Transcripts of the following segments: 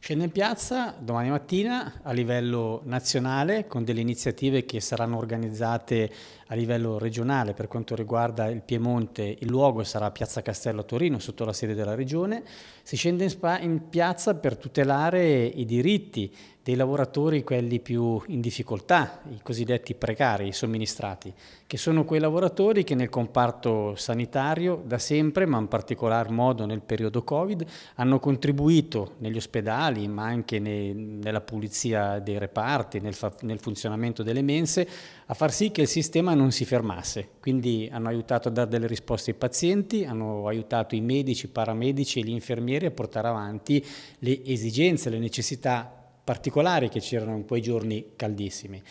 Scende in piazza domani mattina a livello nazionale con delle iniziative che saranno organizzate a livello regionale per quanto riguarda il Piemonte, il luogo sarà Piazza Castello a Torino sotto la sede della regione, si scende in, in piazza per tutelare i diritti dei lavoratori, quelli più in difficoltà, i cosiddetti precari, i somministrati, che sono quei lavoratori che nel comparto sanitario da sempre, ma in particolar modo nel periodo Covid, hanno contribuito negli ospedali, ospedali, ma anche nei, nella pulizia dei reparti, nel, fa, nel, funzionamento delle mense, a far sì che il sistema non si fermasse. Quindi hanno aiutato a dare delle risposte ai pazienti, hanno aiutato i medici, i paramedici e gli infermieri a portare avanti le esigenze, le necessità particolari che c'erano in quei giorni caldissimi.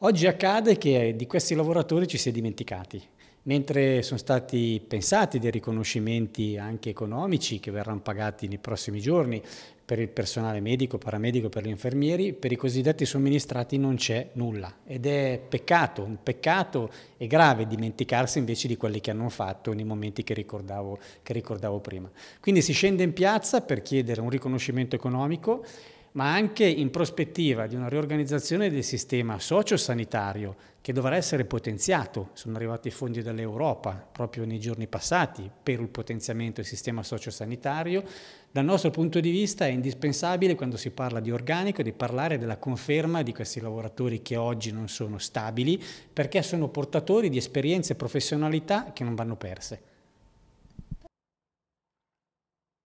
Oggi accade che di questi lavoratori ci si è dimenticati mentre sono stati pensati dei riconoscimenti anche economici che verranno pagati nei prossimi giorni per il personale medico, paramedico, per gli infermieri, per i cosiddetti somministrati non c'è nulla ed è peccato, un peccato e grave dimenticarsi invece di quelli che hanno fatto nei momenti che ricordavo, che ricordavo prima. Quindi si scende in piazza per chiedere un riconoscimento economico ma anche in prospettiva di una riorganizzazione del sistema sociosanitario che dovrà essere potenziato. Sono arrivati i fondi dall'Europa proprio nei giorni passati per il potenziamento del sistema sociosanitario. Dal nostro punto di vista è indispensabile quando si parla di organico di parlare della conferma di questi lavoratori che oggi non sono stabili perché sono portatori di esperienze e professionalità che non vanno perse.